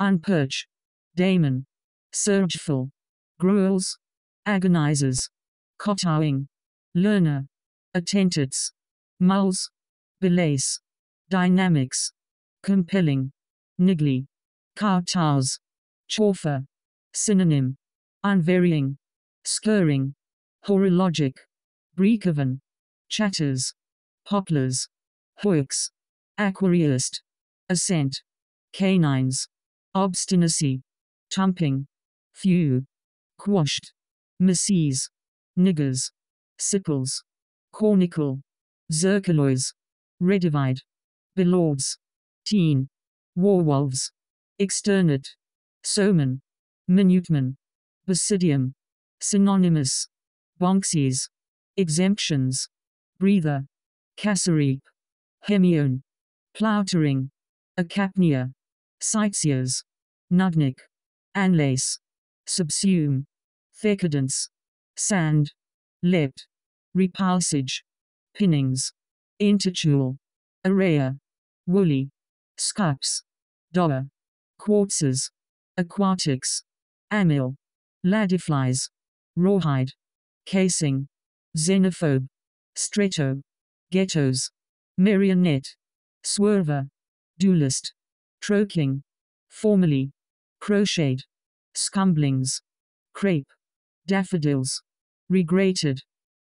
unpurge, daemon, surgeful, gruels, agonizers, kotowing, learner, attentates, mulls, belace, dynamics, compelling, niggly, kowtows, chauffeur, synonym, unvarying, skirring, horologic, breakoven, chatters, poplars, hoax, aquarist, ascent, canines obstinacy, tamping, few, quashed, misses, niggers, sickles, cornicle, zircalois, redivide, belords, teen, warwolves, externate, soman, minuteman, basidium, synonymous, bonxies, exemptions, breather, cassareep, hemione, ploutering, acapnia sightseers, nugnik, anlace, subsume, thickadence, sand, leapt, repulsage, pinnings, Intertule. area, woolly, scups, dollar, quartzes, aquatics, amyl, ladiflies, rawhide, casing, xenophobe, stretto, ghettos, marionette, swerver, duelist croaking, Formerly. Crocheted. Scumblings. Crepe. Daffodils. Regrated.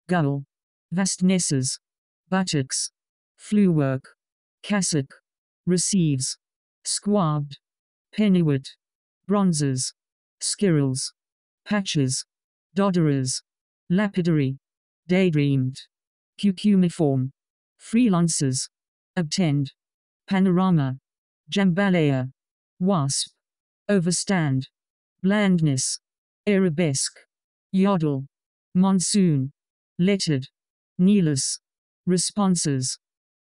Gull. Vastnesses. Buttocks. work, Cassock. Receives. Squabbed. Pennywort. Bronzes. Skirrels. Patches. Dodderers. Lapidary. Daydreamed. Cucumiform. Freelancers. Obtained. Panorama jambalaya, wasp, overstand, blandness, arabesque, yodel, monsoon, lettered, kneeless, responses,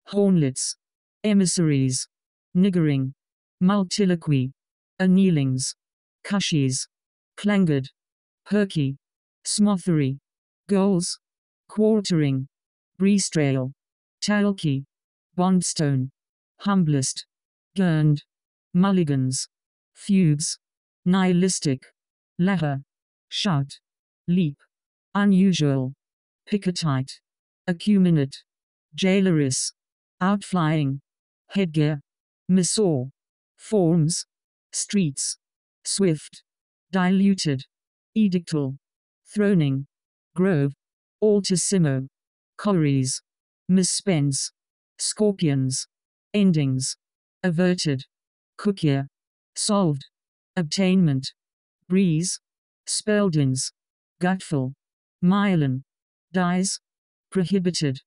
hornlets, emissaries, niggering, multiloquy, annealings, cushies, clangored, perky, smothery, goals, quartering, breestrail, talky, bondstone, humblest. Learned, mulligans, fugues, nihilistic, letter, shout, leap, unusual, picotite, acuminate, jaileris, outflying, headgear, missile, forms, streets, swift, diluted, edictal, throning, grove, altissimo, corries, misspends, scorpions, endings averted, cookier, solved, obtainment, breeze, Spaldings, gutful, myelin, dies, prohibited,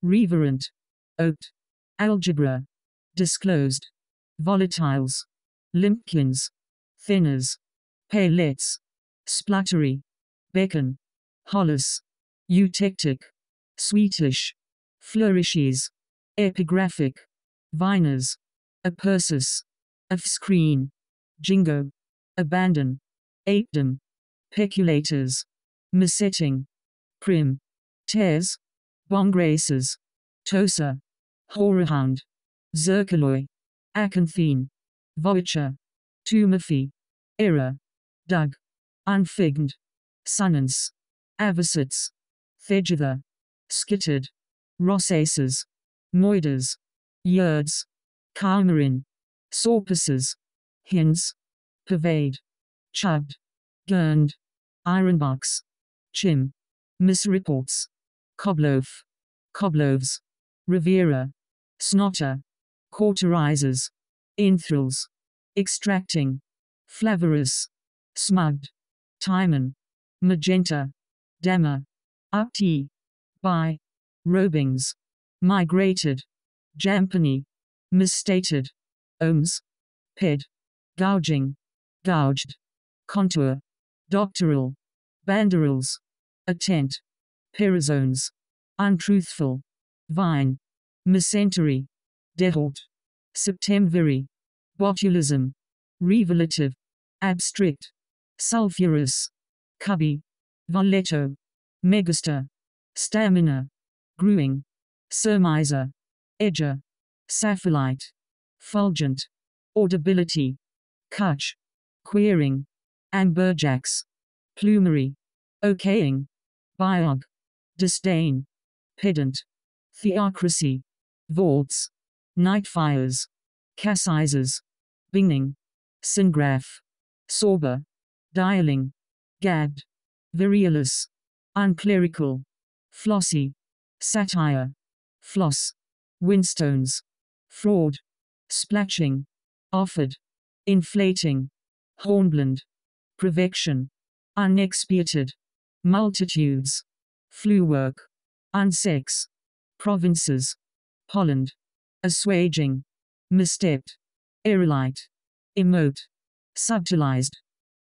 reverent, oat, algebra, disclosed, volatiles, limpkins, thinners, palettes, spluttery, beckon, hollis, eutectic, sweetish, flourishes, epigraphic, viners, Apersus. F-screen. Jingo. Abandon. Aitden. Peculators. Missetting. Prim. Tears. Bongraces. Tosa. Horahound. Zircaloi. Acanthine. Voiture. Tumophy. Era. Dug. Unfigged. Sunnance. Avocets. Thegitha. Skittered. Rossaces. moiders, yards. Chimerin. sorpuses, Hens. Pervade. Chugged. Gurned. Ironbox. Chim. Misreports. cobloaf, cobloves, Rivera. Snotter. Cauterizers. Inthrils. Extracting. Flavorous. Smugged. Timon. Magenta. Dammer. Upti. By. Robings. Migrated. Jampany misstated, ohms, PID, gouging, gouged, contour, doctoral, banderils, attent, perizones, untruthful, vine, mesentery, deholt, septemviri, botulism, revelative, abstract, sulfurous, cubby, Valletto, Megaster, Stamina, Gruing, Surmiser, Edger, sapphilite, fulgent, audibility, kutch, queering, amberjacks, plumery, okaying, biog, disdain, pedant, theocracy, vaults, nightfires, cassizes, binging, syngraph, sorber, dialing, gad, virulus, unclerical, flossy, satire, floss, windstones, fraud, splashing, offered, inflating, hornblende, prevection, unexpiated, multitudes, flu work, unsex, provinces, Holland, assuaging, misstepped, aerolite, emote, subtilized,